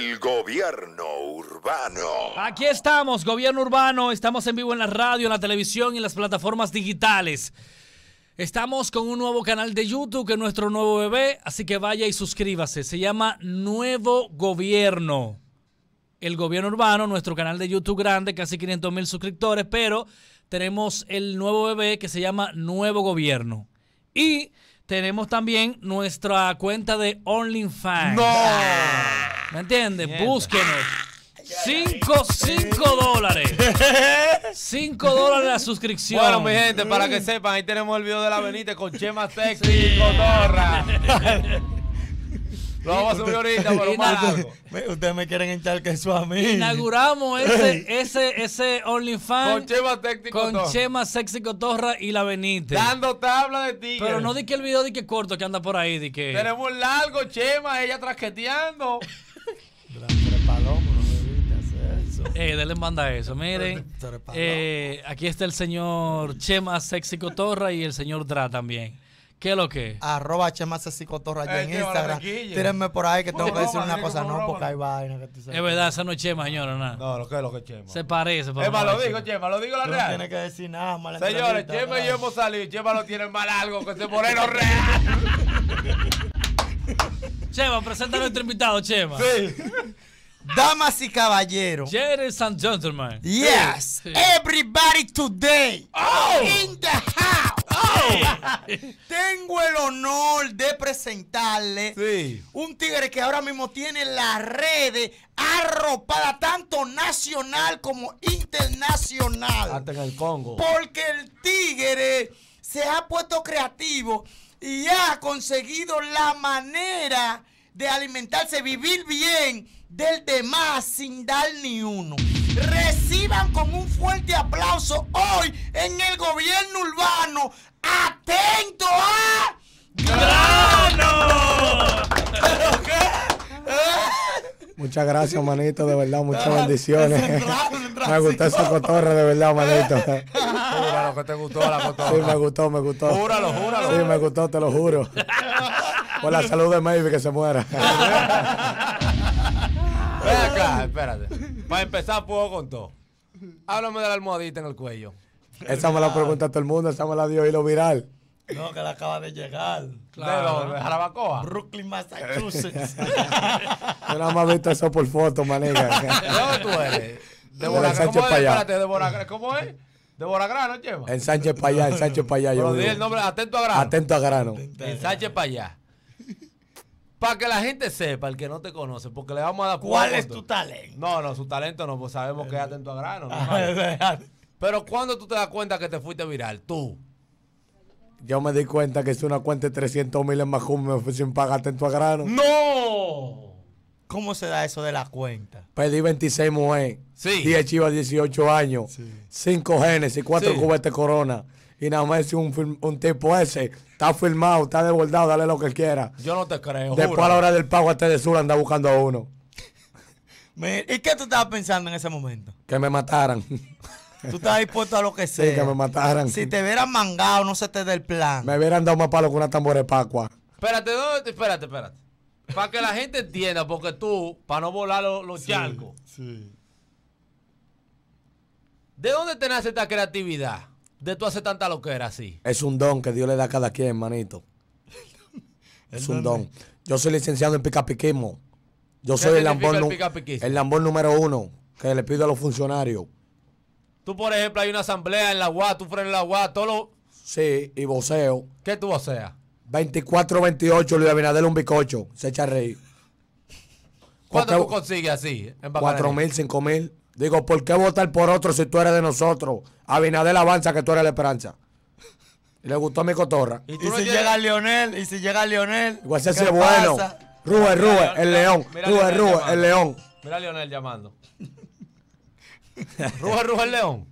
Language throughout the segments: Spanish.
El gobierno urbano. Aquí estamos, gobierno urbano. Estamos en vivo en la radio, en la televisión y en las plataformas digitales. Estamos con un nuevo canal de YouTube que es nuestro nuevo bebé, así que vaya y suscríbase. Se llama Nuevo Gobierno. El gobierno urbano, nuestro canal de YouTube grande, casi 500 mil suscriptores, pero tenemos el nuevo bebé que se llama Nuevo Gobierno. Y tenemos también nuestra cuenta de OnlyFans. ¡No! ¿Me entiendes? Búsquenos. 5, 5 dólares. 5 dólares la suscripción. Bueno, mi gente, para que sepan, ahí tenemos el video de la Avenida con Chema Sexy y vamos a subir ahorita, más Ustedes me quieren echar que eso a mí. Inauguramos ese, ese, ese OnlyFans con Chema Sexy Cotorra y la Benítez. Dando tabla de ti, Pero no di que el video di que corto que anda por ahí, di que. Tenemos largo, Chema, ella trasqueteando. Eh, denle manda eso. Miren, eh, aquí está el señor Chema Sexy Cotorra y el señor Dra también. ¿Qué es lo que? Arroba chema eh, en Instagram. Tírenme por ahí que tengo que decir una cosa, no, porque hay vaina que tú sabes. Es verdad, esa no es Chema, señora, nada. No, lo que es lo que es Chema. Se parece, Chema, lo digo, Chema, lo digo la real. No tiene que decir nada, más. Señores, Chema y yo hemos salido. Chema lo tiene mal algo, que se moreno real. Chema, presenta a nuestro invitado, Chema. Sí. Damas y caballeros. Ladies and gentlemen. Yes. Everybody today. Oh. In the house. Tengo el honor de presentarle un tigre que ahora mismo tiene las redes arropada tanto nacional como internacional. el Congo. Porque el tigre se ha puesto creativo y ha conseguido la manera de alimentarse, vivir bien del demás sin dar ni uno. Reciban con un fuerte aplauso hoy en el gobierno urbano atento a grano. Muchas gracias, manito, de verdad, muchas bendiciones. me gustó esa cotorra, de verdad, manito. Júralo que te gustó la cotorra. Sí, me gustó, me gustó. Júralo, júralo. Sí, me gustó, te lo juro. Por la salud de Maybe que se muera. Ven acá, espérate. Para empezar, puedo con todo. Háblame de la almohadita en el cuello. Esa me la pregunta a todo el mundo, esa me la dio lo Viral. No, que la acaba de llegar. Claro. De, Jarabacoa. Brooklyn, Massachusetts. Yo nada más visto eso por foto, manega. ¿De dónde tú eres? De Boragrán. ¿Cómo, de ¿Cómo es? De Boragrano, lleva? En Sánchez Payá, en Sánchez Payá. Pero di el nombre, Atento a Grano. Atento a Grano. En Sánchez Payá. Para que la gente sepa, el que no te conoce, porque le vamos a dar ¿Cuál es tu talento? No, no, su talento no, pues sabemos que es Atento a Grano. Pero ¿cuándo tú te das cuenta que te fuiste viral? Tú. Yo me di cuenta que es una cuenta de 300 mil en Macum me fui sin pagarte en tu agrano. ¡No! ¿Cómo se da eso de la cuenta? Pedí 26 mujeres, sí. 10 chivas, 18 años, sí. genes y 4 sí. cubetes Corona. Y nada más un, un tipo ese está firmado, está desbordado, dale lo que quiera. Yo no te creo. Después a la hora del pago, este de Sur anda buscando a uno. ¿Y qué tú estabas pensando en ese momento? Que me mataran. Tú estás dispuesto a lo que sea. que me mataran. Si te hubieran mangado, no se te dé el plan. Me hubieran dado más palo que una tambora de pacua. Espérate, espérate, espérate. Para que la gente entienda, porque tú, para no volar los, charcos. ¿De dónde te nace esta creatividad? De tú hacer tanta loquera así. Es un don que Dios le da a cada quien, hermanito es un don. Yo soy licenciado en picapiquismo. Yo soy el lambón, el lambón número uno que le pido a los funcionarios Tú, por ejemplo, hay una asamblea en la UA, tú frenas la UA, todo lo... Sí, y voceo. ¿Qué tú voceas? 24-28, Luis Abinadel, un bicocho. Se echa a reír. ¿Cuánto tú consigues así? Cuatro mil, cinco mil. Digo, ¿por qué votar por otro si tú eres de nosotros? Abinader avanza que tú eres la esperanza. le gustó a mi cotorra. Y, si llega Lionel, y si llega Lionel. Igual se bueno. Rube, Rube, el león. Rube, Rube, el león. Mira a Lionel llamando. Ruja Rujo el León.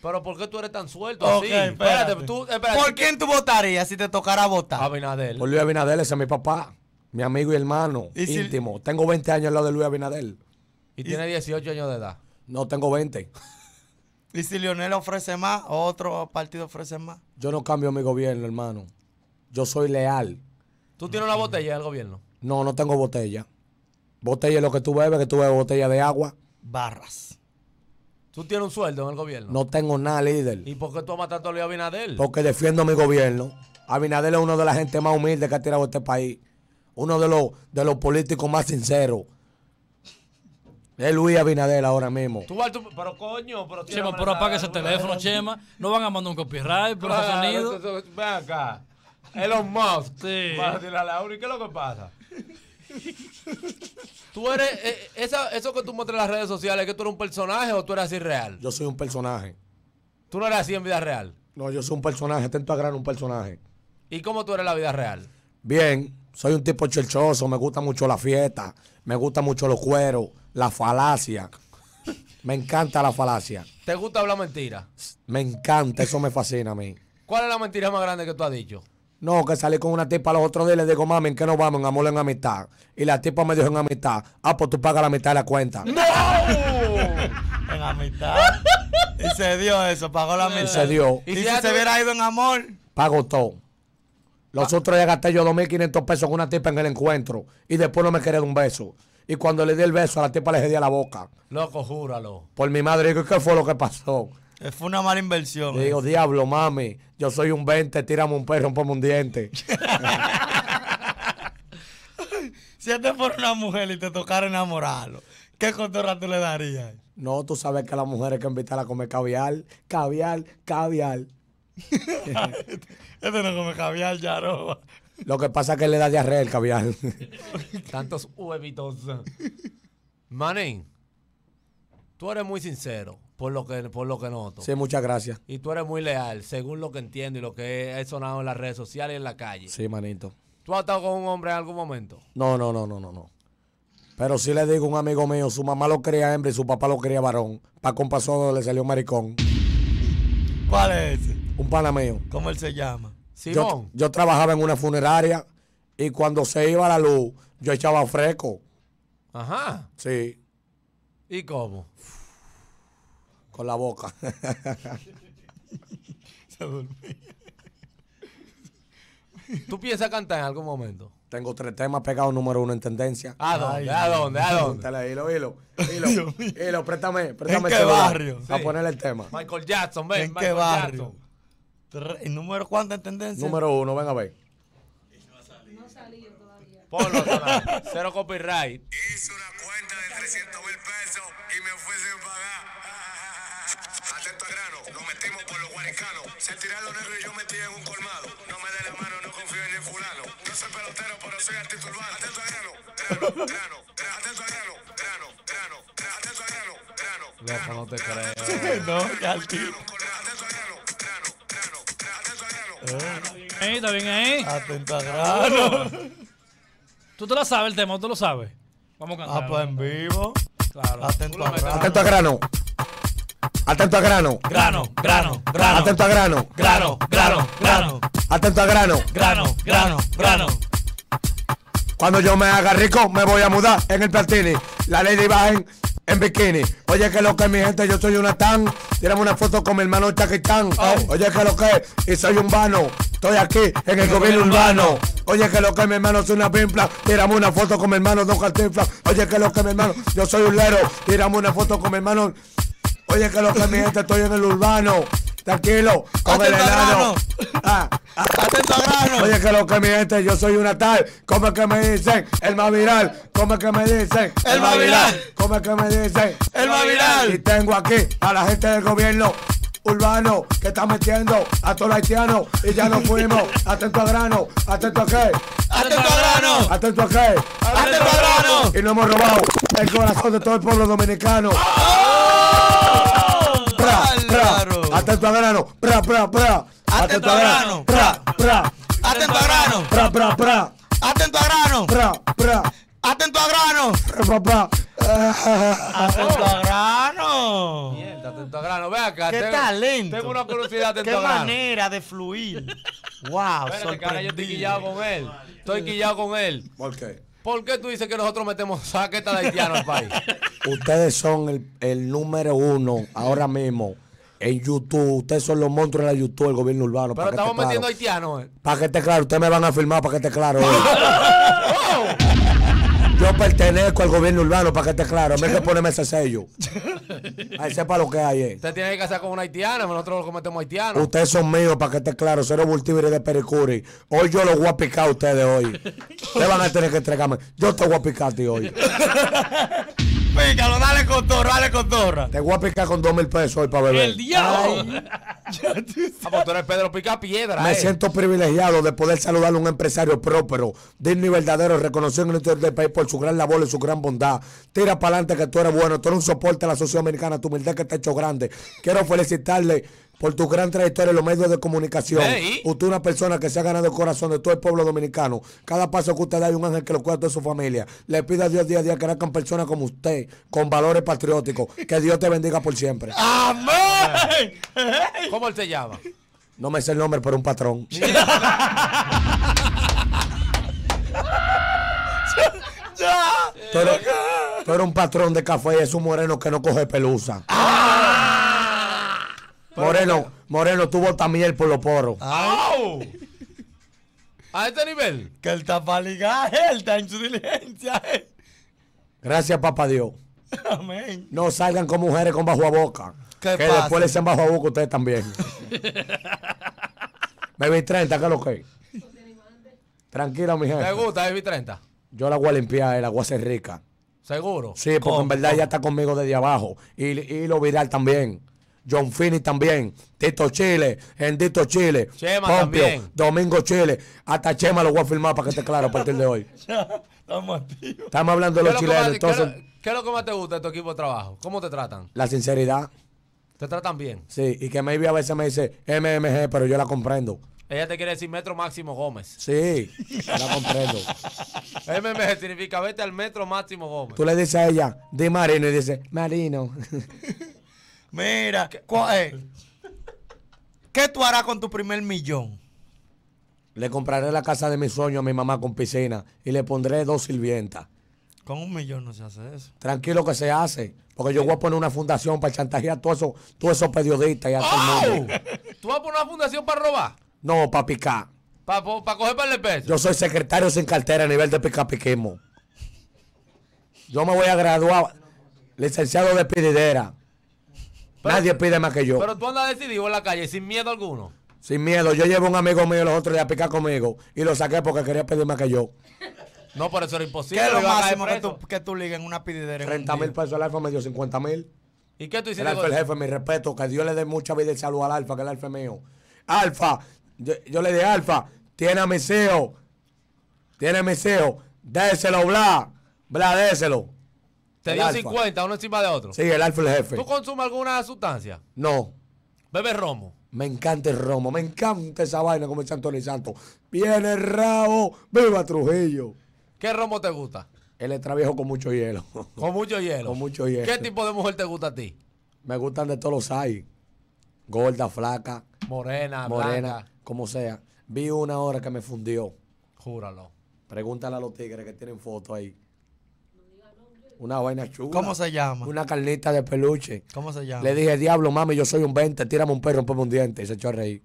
Pero ¿por qué tú eres tan suelto así? Espérate. ¿Por quién tú votarías si te tocara votar? Abinader. Por Luis Abinadel ese es mi papá, mi amigo y hermano íntimo. Tengo 20 años al lado de Luis Abinader. ¿Y, tiene 18 años de edad? No, tengo 20. ¿Y si Lionel ofrece más o otro partido ofrece más? Yo no cambio mi gobierno, hermano. Yo soy leal. ¿Tú tienes una botella del gobierno? No, no tengo botella. Botella es lo que tú bebes, que tú bebes botella de agua. Barras. ¿Tú tienes un sueldo en el gobierno? No tengo nada, líder. ¿Y por qué tú mataste a Luis Abinadel? Porque defiendo mi gobierno. Abinadel es uno de la gente más humilde que ha tirado este país. Uno de los, de los políticos más sinceros. Es Luis Abinadel ahora mismo. pero coño, pero Chema, pero apaga ese teléfono, Chema. No van a mandar un copyright por claro, sonido. Ven acá. Elon Musk. Sí. Van a tirar la ¿Qué es lo que pasa? tú eres. Eh, eh, eso que tú muestras en las redes sociales, que tú eres un personaje o tú eres así real. Yo soy un personaje. ¿Tú no eres así en vida real? No, yo soy un personaje, a gran un personaje. ¿Y cómo tú eres en la vida real? Bien, soy un tipo chelchoso, me gusta mucho la fiesta, me gusta mucho los cueros, la falacia. Me encanta la falacia. ¿Te gusta hablar mentira? Me encanta, eso me fascina a mí. ¿Cuál es la mentira más grande que tú has dicho? No, que salí con una tipa los otros días y le digo, mami, ¿en qué nos vamos? En amor en amistad. Y la tipa me dijo en amistad. Ah, pues tú pagas la mitad de la cuenta. ¡No! en amistad. Y se dio eso, pagó la mitad. Y se dio. ¿Y, si, ya se hubiera ido en amor? Pago todo. Los otros días gasté yo 2.500 pesos con una tipa en el encuentro. Y después no me quería dar un beso. Y cuando le di el beso, a la tipa le di la boca. Loco, júralo. Por mi madre, ¿qué fue lo que pasó? Eh, fue una mala inversión. digo, eh. diablo, mami, yo soy un 20, tírame un perro, rompame un diente. si este fuera una mujer y te tocara enamorarlo, ¿qué cotorra tú le darías? No, tú sabes que a mujer mujeres que invitar a comer caviar, caviar, caviar. este no come caviar, ya no. Lo que pasa es que le da diarrea el caviar. Tantos huevitos. Manning, tú eres muy sincero por lo que lo que noto. Sí, muchas gracias. Y tú eres muy leal, según lo que entiendo y lo que he sonado en las redes sociales y en la calle. Sí, manito. ¿Tú has estado con un hombre en algún momento? No, no, no, no, no, no. Pero sí le digo a un amigo mío, su mamá lo cría hembra y su papá lo quería varón. Pa' compasón le salió un maricón. ¿Cuál es ese? Un pana mío. ¿Cómo él se llama? Simón. Yo, trabajaba en una funeraria y cuando se iba la luz, yo echaba fresco. Ajá. Sí. ¿Y cómo? Con la boca. Se dormía. ¿Tú piensas cantar en algún momento? Tengo tres temas pegados número uno en tendencia. ¿A dónde? ¿A dónde? ¿A dónde? hilo, hilo. Hilo, hilo préstame, préstame. ¿En qué barrio? A ponerle el tema. Michael Jackson, ven. ¿En Michael qué barrio? ¿En ¿Número cuánto en tendencia? Número uno, ven a ver. No ha salido todavía. Ponlo, cero copyright. Hice una cuenta de 300 mil pesos y me sin pagar. Atento a grano, nos metimos por los guaricanos. Se tiraron los negros y yo metí en un colmado. No me dé la mano, no confío en el fulano. No soy pelotero, pero soy artista Atento a grano, grano, grano, grano, atento a grano, grano, grano, grano, atento a grano, grano, grano. No, no te creas. no, ya el Ahí ¿Está bien ahí? Atento a grano. ¿Tú te lo sabes el tema? ¿Tú lo sabes? Vamos a cantar. Ah, pues en vivo. Claro. Atento a grano. Atento a grano. Grano, grano, grano. Atento a grano. Grano, grano, grano. Atento a grano. Grano, grano, grano. Cuando yo me haga rico, me voy a mudar en el platini. La lady iba en bikini. Oye, que lo que es mi gente, yo soy una tan. Tírame una foto con mi hermano Chaquitán. Oh. Oye, que lo que, es? y soy un vano. Estoy aquí en el, gobierno urbano. Oye, que lo que es mi hermano es una pimpla. Tirame una foto con mi hermano Don Cartinflas Oye, que lo que mi hermano, yo soy un lero. Tírame una foto con mi hermano Oye, que los gente, estoy en el urbano. Tranquilo, con el enano. Ah, ah. Oye, que Atento Oye, que mi gente, yo soy una tal. ¿Cómo es que me dicen? El más viral. ¿Cómo es que me dicen? El más viral. ¿Cómo es que me dicen? El más viral. Y tengo aquí a la gente del gobierno urbano que está metiendo a todos los y ya nos fuimos. Atento a grano, atento a qué. Atento a grano. Atento a qué. Atento a grano. Y nos hemos robado el corazón de todo el pueblo dominicano. Bra, ¡Oh! Pra, Atento a grano. Pra, pra, pra. Atento a grano. Pra, pra. Atento a grano. Pra, pra, pra. Atento a grano. Pra, pra. Atento a grano. Atento a grano. Mierda, atento a grano. Ve acá. Qué talento. Tengo una curiosidad atento Qué a manera de fluir. wow, Espérate, cara, yo estoy quillado con él. Estoy quillado con él. ¿Por qué? ¿Por qué tú dices que nosotros metemos saqueta de haitianos al país? Ustedes son el, el número uno ahora mismo en YouTube. Ustedes son los monstruos de la YouTube, el gobierno urbano. Pero estamos metiendo haitianos. Eh. Para que esté claro, ustedes me van a filmar para que esté claro. Eh. Oh. Yo pertenezco al gobierno urbano, para que esté claro. En vez de ponerme ese sello. Ahí sepa lo que hay. Eh. Usted tiene que casar con una haitiana, nosotros lo cometemos haitianos. Ustedes son míos, para que esté claro. Cero bultíveres de pericuri. Hoy yo los voy a picar a ustedes hoy. Ustedes van a tener que entregarme. Yo te voy a picar a ti hoy. pícalo, dale Torra, dale Torra. Te voy a picar con dos mil pesos hoy para beber. El diablo. Vamos, ah, tú eres Pedro Pica Piedra. Me eh. siento privilegiado de poder saludar a un empresario próspero, digno y verdadero, reconocido en el interior del país por su gran labor y su gran bondad. Tira para adelante que tú eres bueno, tú eres un soporte a la sociedad americana, tu humildad que te ha hecho grande. Quiero felicitarle por tu gran trayectoria en los medios de comunicación. Usted es una persona que se ha ganado el corazón de todo el pueblo dominicano. Cada paso que usted da hay un ángel que lo cuida a su familia. Le pido a Dios día a día que nazcan personas como usted, con valores patrióticos. Que Dios te bendiga por siempre. ¡Amén! ¿Cómo él se llama? No me sé el nombre, pero un patrón. pero, un patrón de café es un moreno que no coge pelusa. Ah. Moreno, Moreno, tú botas miel por los porros ah. ¡Au! A este nivel. Que el está para está en su diligencia. Gracias, papá Dios. Amén. No salgan con mujeres con bajo a boca. Que después le sean bajo a boca ustedes también. Baby 30, ¿qué es lo que es? Tranquila, mi gente. ¿Te gusta Baby 30? Yo la voy a limpiar, eh, la voy a hacer rica. ¿Seguro? Sí, porque en verdad ya está conmigo desde abajo. Y, y lo viral también. John Finney también, Tito Chile, Gendito Chile, Chema Domingo Chile, hasta Chema lo voy a filmar para que esté claro a partir de hoy. Estamos, hablando de los chilenos. ¿qué, es lo que más te gusta de tu equipo de trabajo? ¿Cómo te tratan? La sinceridad. ¿Te tratan bien? Sí, y que maybe a veces me dice MMG, pero yo la comprendo. Ella te quiere decir Metro Máximo Gómez. Sí, la comprendo. MMG significa vete al Metro Máximo Gómez. Tú le dices a ella, di Marino, y dice, Marino. Mira, eh, ¿qué tú harás con tu primer millón? Le compraré la casa de mis sueños a mi mamá con piscina y le pondré dos sirvientas. Con un millón no se hace eso. Tranquilo que se hace. Porque yo voy a poner una fundación para chantajear a todos esos todo eso periodistas y a todo ¡Oh! mundo. ¿Tú vas a poner una fundación para robar? No, para picar. ¿Para coger para el Yo soy secretario sin cartera a nivel de pica-piquismo Yo me voy a graduar licenciado de pididera. Nadie pide más que yo. Pero tú andas decidido en la calle sin miedo alguno. Sin miedo. Yo llevo un amigo mío los otros días a picar conmigo y lo saqué porque quería pedir más que yo. No, por eso era imposible. ¿Qué es lo máximo que tú, que tú ligas en una pididera? 30 mil pesos el alfa me dio 50 mil. ¿Y qué tú hiciste? El alfa, el jefe, mi respeto. Que Dios le dé mucha vida y salud al alfa, que el alfa es mío. Alfa, yo, le dije alfa, tiene a mi CEO. Tiene a mi CEO. Déselo, bla. Bla, déselo. Te dio 50, uno encima de otro. Sí, el alfa el jefe. ¿Tú consumes alguna sustancia? No. Bebe romo? Me encanta el romo, me encanta esa vaina como el Santo el Santo. Viene rabo, viva Trujillo. ¿Qué romo te gusta? El extraviejo con mucho hielo. ¿Con mucho hielo? con mucho hielo. ¿Qué tipo de mujer te gusta a ti? Me gustan de todos los hay. Gorda, flaca. Morena, Morena, como sea. Vi una hora que me fundió. Júralo. Pregúntale a los tigres que tienen fotos ahí. Una vaina chula. ¿Cómo se llama? Una carnita de peluche. ¿Cómo se llama? Le dije, diablo, mami, yo soy un 20, tírame un perro, ponme un diente. Y se echó a reír.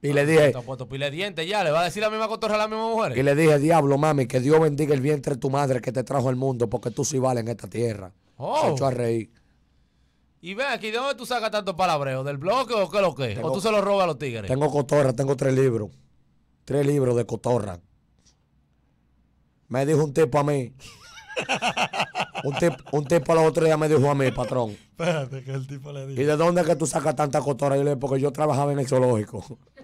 Y le dije. Pile dientes ya, le va a decir la misma cotorra a la misma mujer. Y le dije, diablo, mami, que Dios bendiga el vientre de tu madre que te trajo al mundo, porque tú sí vales en esta tierra. Se oh. echó a reír. Y ve aquí, ¿de dónde tú sacas tantos palabreos? ¿Del bloque o qué lo que? ¿O tú se lo robas a los tigres? Tengo cotorra, tengo tres libros. Tres libros de cotorra. Me dijo un tipo a mí. un, un, tipo a los otros ya me dijo a mí, patrón. le dijo. ¿Y de dónde es que tú sacas tanta cotorra Yo le porque yo trabajaba en el zoológico.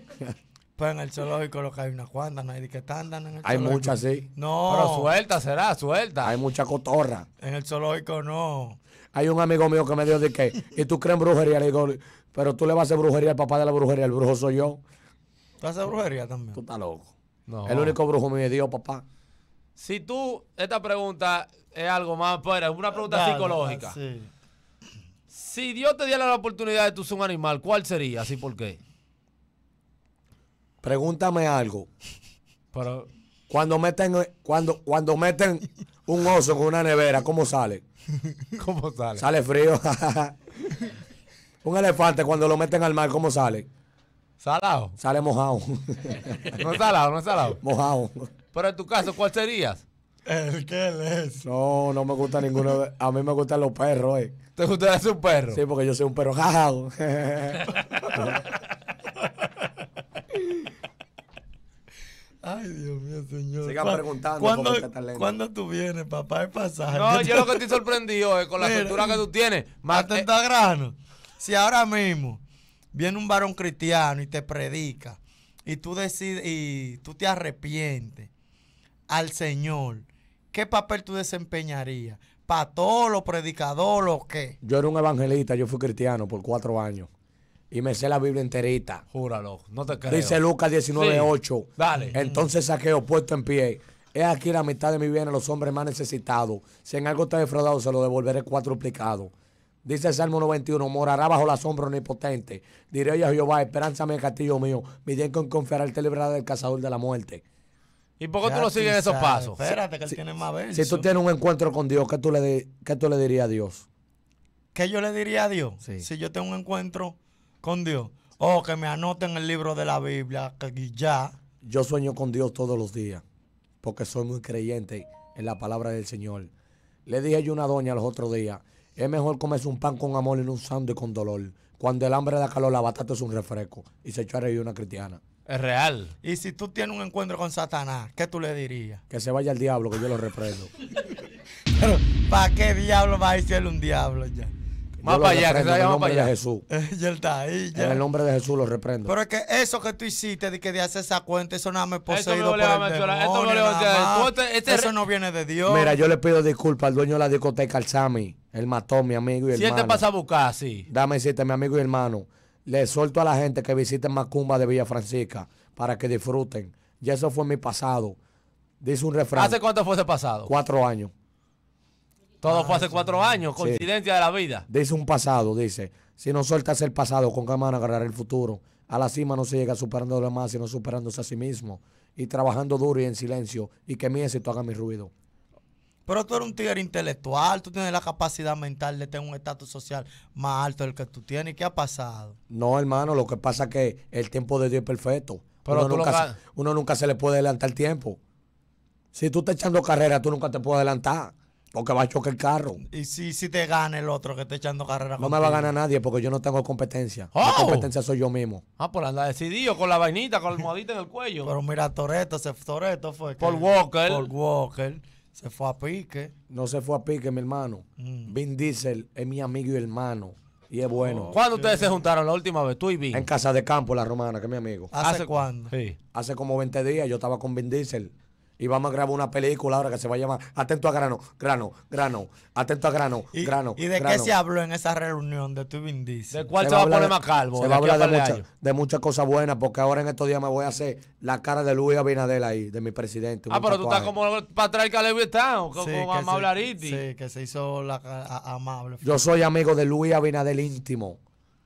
Pues en el zoológico lo que hay una cuantas, no hay que en el Hay muchas, sí. No. Pero suelta será, suelta. Hay mucha cotorra. En el zoológico no. Hay un amigo mío que me dijo de que, y tú crees en brujería, le digo, pero tú le vas a hacer brujería al papá de la brujería, el brujo soy yo. ¿Tú haces brujería también? Tú estás loco. El único brujo mío dio papá. Si tú, esta pregunta es algo más, pero es una pregunta psicológica. Si Dios te diera la oportunidad de tú ser un animal, ¿cuál sería? ¿Así por qué? Pregúntame algo. cuando meten, cuando, cuando meten un oso con una nevera, ¿cómo sale? ¿Cómo sale? Sale frío. un elefante cuando lo meten al mar, ¿cómo sale? Salado. Sale mojado. no es salado, no salado. Mojado. Pero en tu caso, ¿cuál serías? El que él es. No, no me gusta ninguno. a mí me gustan los perros, eh. ¿Te gustaría ser un perro? Sí, porque yo soy un perro jajado. Ay, Dios mío, señor. Sigan preguntando. ¿Cuándo, ¿Cuándo tú vienes, papá? Es pasaje. No, yo lo que estoy sorprendido es con la cultura que tú tienes. Más está eh, grano. Si ahora mismo viene un varón cristiano y te predica y tú decides y tú te arrepientes al Señor, ¿qué papel tú desempeñarías? todos los predicador o qué? Yo era un evangelista, yo fui cristiano por cuatro años. Y me sé la Biblia enterita. Júralo, no te creo. Dice Lucas 19.8. dale. Entonces saqueo puesto en pie. He aquí la mitad de mi bien a los hombres más necesitados. Si en algo está defraudado, se lo devolveré cuatroplicado... Dice el Salmo 91, morará bajo la sombra omnipotente. Diré yo a Jehová, esperanza mi castillo mío, mi bien con confiar, te librará del cazador de la muerte. ¿Y por qué tú lo sigues esos pasos? Espérate, que él tiene más versos. Si tú tienes un encuentro con Dios, ¿qué tú le, qué tú le dirías a Dios? ¿Qué yo le diría a Dios? Si yo tengo un encuentro con Dios. O oh, que me anoten el libro de la Biblia, que ya. Yo sueño con Dios todos los días, porque soy muy creyente en la palabra del Señor. Le dije yo a una doña los otros días, es mejor comerse un pan con amor y no un sándwich con dolor. Cuando el hambre da calor, la batata es un refresco. Y se echó a reír una cristiana. Es real. Y si tú tienes un encuentro con Satanás, ¿qué tú le dirías? Que se vaya al diablo, que yo lo reprendo. ¿para qué diablo va a él un diablo ya? Más para allá, que se vaya para allá. De Jesús. está ahí. En el nombre de Jesús lo reprendo. Pero es que eso que tú hiciste de que de hacer esa cuenta, eso nada me poseído no por el demonio, Esto no este Eso no viene de Dios. Mira, yo le pido disculpas al dueño de la discoteca, al Sami. Él mató a mi amigo y hermano. Si te pasa a buscar, sí. Dame siete, mi amigo y hermano. Le suelto a la gente que visite Macumba de Villa Francisca para que disfruten. Ya eso fue mi pasado. Dice un refrán. ¿Hace cuánto fue ese pasado? Cuatro años. Todo fue ah, hace cuatro años, coincidencia de la vida. Dice un pasado, dice. Si no sueltas el pasado, ¿con qué mano agarrar el futuro? A la cima no se llega superando a los demás, sino superándose a sí mismo. Y trabajando duro y en silencio. Y que mi éxito haga mi ruido. Pero tú eres un tigre intelectual, tú tienes la capacidad mental de tener un estatus social más alto del que tú tienes. ¿Qué ha pasado? No, hermano, lo que pasa es que el tiempo de Dios es perfecto. Pero uno, nunca, se, uno nunca se le puede adelantar el tiempo. Si tú estás echando carrera, tú nunca te puedes adelantar. Porque va a chocar el carro. ¿Y si, si te gana el otro que está echando carrera? No me va a ganar nadie porque yo no tengo competencia. ¡Oh! La competencia soy yo mismo. Ah, por pues andar decidido con la vainita, con el almohadita en el cuello. Pero mira, Toreto, ese Toreto fue. Paul Walker. Paul Walker. Se fue a pique. No se fue a pique, mi hermano. Mm. Vin Diesel es mi amigo y hermano. Y es oh, bueno. ¿Cuándo ustedes se juntaron la última vez? Tú y Vin. En Casa de Campo, la romana, que es mi amigo. ¿Hace, cuándo? Sí. Hace como 20 días yo estaba con Vin Diesel y vamos a grabar una película ahora que se va a llamar Atento a Grano, Grano, Grano, Atento a Grano, Grano. ¿Y de qué se habló en esa reunión de tu Dice? ¿De cuál se, va, a poner más calvo? Se va a hablar de, de muchas cosas buenas porque ahora en estos días me voy a hacer la cara de Luis Abinadel ahí, de mi presidente. Ah, pero tú estás como para atrás que está, como sí, a Sí, que se hizo la amable. Yo soy amigo de Luis Abinadel íntimo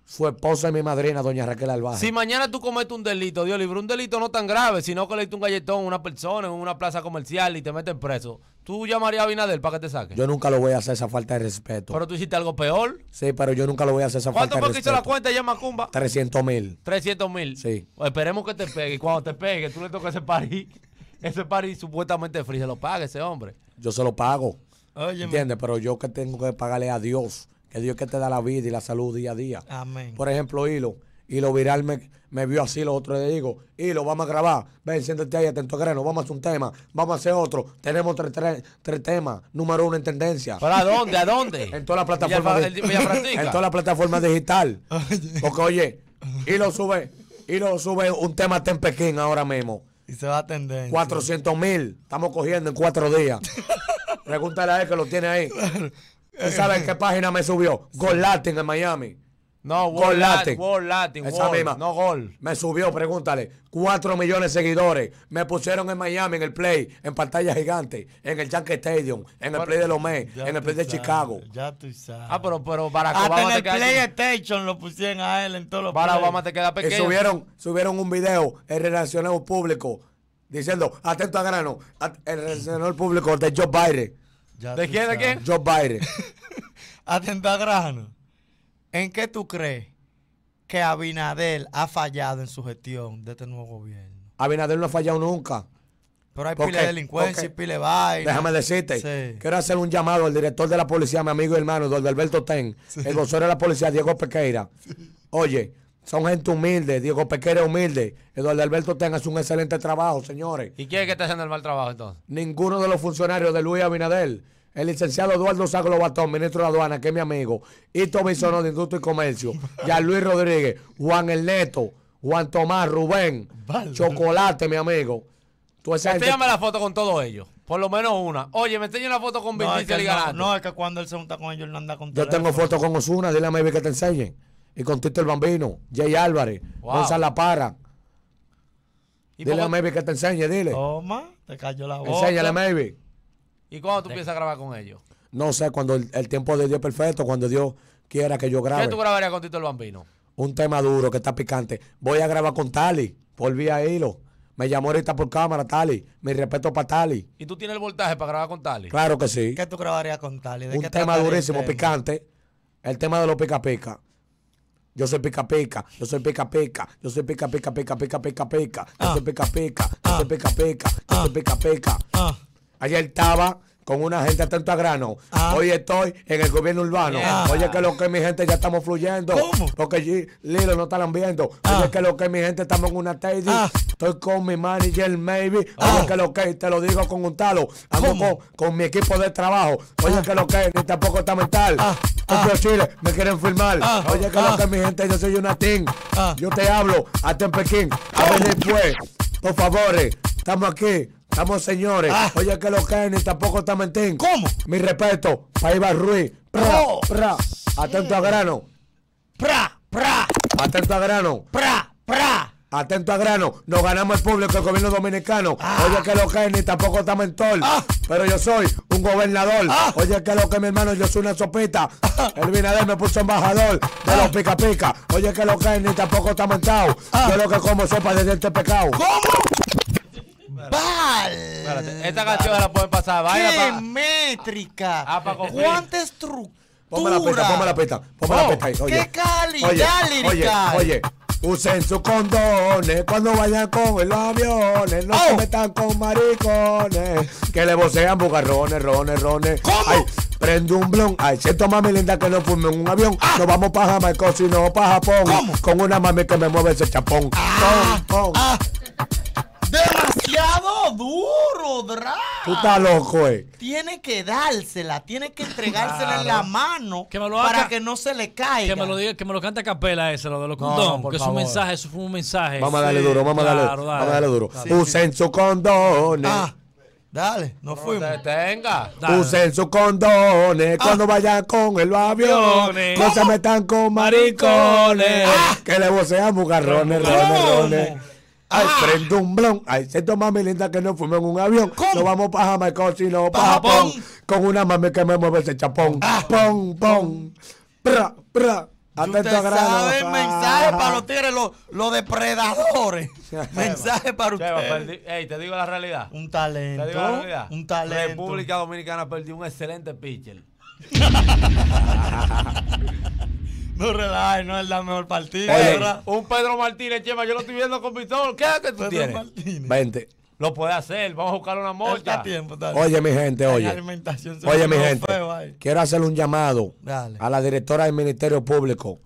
su esposa y mi madrina, doña Raquel Albaje. Si mañana tú cometes un delito, Dios libre, un delito no tan grave, si que le un galletón a una persona en una plaza comercial y te meten preso, ¿tú llamarías a Binader para que te saque? Yo nunca lo voy a hacer esa falta de respeto. ¿Pero tú hiciste algo peor? Sí, pero yo nunca lo voy a hacer esa falta de respeto. ¿Cuánto fue que hizo la cuenta ya Macumba? 300 mil. 300 mil. Sí. Pues esperemos que te pegue. Y cuando te pegue, tú le toques ese parís. Ese parís supuestamente free, se lo paga ese hombre. Yo se lo pago. Oye, ¿Entiendes? Pero yo que tengo que pagarle a Dios es Dios que te da la vida y la salud día a día. Amén. Por ejemplo, Hilo. Hilo Viral me, vio así los otros días. Digo, Hilo, vamos a grabar. Ven, siéntate ahí, atento greno. Vamos a hacer un tema. Vamos a hacer otro. Tenemos tres, temas. Número uno en tendencia. ¿Para dónde? ¿A dónde? en toda la plataforma, en toda la plataforma digital. Porque, oye, Hilo sube. Hilo sube un tema en Pekín ahora mismo. Y se va a atender. 400 mil. Estamos cogiendo en cuatro días. Pregúntale a él que lo tiene ahí. ¿Tú sabes qué página me subió? Gol Latin en Miami. No, Gol Latin. Gol Latin. Esa misma. No Gol. Me subió, pregúntale. Cuatro millones de seguidores. Me pusieron en Miami, en el Play, en pantalla gigante, en el Yankee Stadium, en el Play de Lomé, en el Play de Chicago. Ya tú sabes. Ah, pero, pero para Hasta en el PlayStation Station lo pusieron a él en todos los play. Obama te queda pequeño. Y subieron, subieron un video en relacionado público diciendo, atento a grano, el relacionado público de Joe Biden ¿De quién? ¿De quién? Joe Biden. Atentagrano, ¿en qué tú crees que Abinadel ha fallado en su gestión de este nuevo gobierno? Abinadel no ha fallado nunca. Pero hay pile de delincuencia y pile de Déjame decirte, quiero hacer un llamado al director de la policía, mi amigo y hermano, don Alberto Ten, el gozón de la policía, Diego Pequeira. Oye, son gente humilde, Diego Pequera es humilde. Eduardo Alberto tenga un excelente trabajo, señores. ¿Y quién es que está haciendo el mal trabajo entonces? Ninguno de los funcionarios de Luis Abinadel. El licenciado Eduardo Saglo Batón, ministro de Aduana, que es mi amigo. y misono de Industria y Comercio. Ya Luis Rodríguez, Juan El Neto Juan Tomás, Rubén, Chocolate, mi amigo. Tú gente... la foto con todos ellos. Por lo menos una. Oye, me enseña una foto con Vin no, es no, es que cuando él se junta con ellos, no anda con Yo tengo foto con Osuna, dile a Maybe que te enseñen y Tito el Bambino, Jay Álvarez, wow. Gonzalo La Para. dile a Maybe que te enseñe, dile. Toma, te cayó la boca. Enséñale a Maybe. ¿Y cuándo tú empiezas piensas grabar con ellos? No sé, cuando el, tiempo de Dios es perfecto, cuando Dios quiera que yo grabe. ¿Qué tú grabarías con Tito el Bambino? Un tema duro que está picante. Voy a grabar con Tali, Volví a hilo. Me llamó ahorita por cámara, Tali. Mi respeto para Tali. ¿Y tú tienes el voltaje para grabar con Tali? Claro que sí. ¿Qué tú grabarías con Tali? un tema durísimo, picante. El tema de los pica pica. Yo soy pica pica, yo soy pica peca, yo soy pica pica pica pica pica pica, yo soy pica pica, yo soy pica pica, yo soy pica peca. Ayer estaba con una gente atenta a grano. Ah. Hoy estoy en el gobierno urbano. Ah. Oye, que lo que mi gente ya estamos fluyendo. Porque Porque Lilo no están viendo. Ah. Oye, que lo que mi gente estamos en una teddy. Estoy con mi manager, maybe. Oye, que lo que te lo digo con un talo. con, mi equipo de trabajo. Oye, que lo que ni tampoco está mental. Oye, Chile, me quieren firmar. Oye, que lo que mi gente, yo soy una team. Yo te hablo, hasta en Pekín. A ver después, por favor, estamos aquí. Estamos señores. Ah. Oye, que lo los ni tampoco está mentindo. ¿Cómo? Mi respeto. Paiva Ruiz. Pra, oh. Atento a grano. Pra, pra. Atento a grano. Pra, pra. Atento a grano, nos ganamos el público, el gobierno dominicano. Ah. Oye, que lo que ni tampoco está mentor. Ah. Pero yo soy un gobernador. Oye, que lo que mi hermano, yo soy una sopita. El Binader me puso embajador de los pica pica. Oye, que lo caen ni tampoco está mentado. Yo lo que como sopa de este pecado. ¿Cómo? Bal. Esta canción la pueden pasar. vaya. ¡Qué métrica! Ah, pa' la peta, ponme la estructura! peta, ponme la oh. ahí. Oye, qué calidad oye, Oye, usen sus condones cuando vayan con los aviones. No oh. se metan con maricones que le vocean bugarrones, rones, rones. ¿Cómo? Ay, prende un blon. Ay, siento mami linda que no fume un avión. Ah. No vamos pa' Jamaica, si no pa' Japón. ¿Cómo? Con una mami que me mueve ese chapón. Ah, ah. Demasiado duro, Dra. Tú estás loco, eh. Tiene que dársela, tiene que entregársela en la mano para que no se le caiga. Que me lo diga, que me lo cante capela ese, lo de los condones. No, porque es un mensaje, eso fue un mensaje. Vamos a darle duro, vamos a darle, vamos a darle duro. Use Usen su sus condones. Ah, dale, no, fuimos. Detenga. Usen sus condones ah. cuando vayan con el avión. No se metan con maricones. Que le vocean bugarrones, rones, rones. Ay, ah. prendo un blon. Ay, se toma mi linda que no fuimos en un avión. No vamos para Jamaica, no, para Japón. Con una mami que me mueve ese chapón. pum ah. Pon, pon. Pra, pra. Atento a mensaje para los tigres, los, depredadores. mensaje para ustedes. Ey, te digo la realidad. Un talento. Un talento. República Dominicana perdió un excelente pitcher. No relaje, no es la mejor partida. un Pedro Martínez, Chema, yo lo estoy viendo con Vitor. ¿Qué es que tú tienes? Martínez. Vente. Lo puede hacer, vamos a buscar una mocha. Tiempo, oye, mi gente, oye. Oye, mi gente. quiero hacerle un llamado a la directora del Ministerio Público,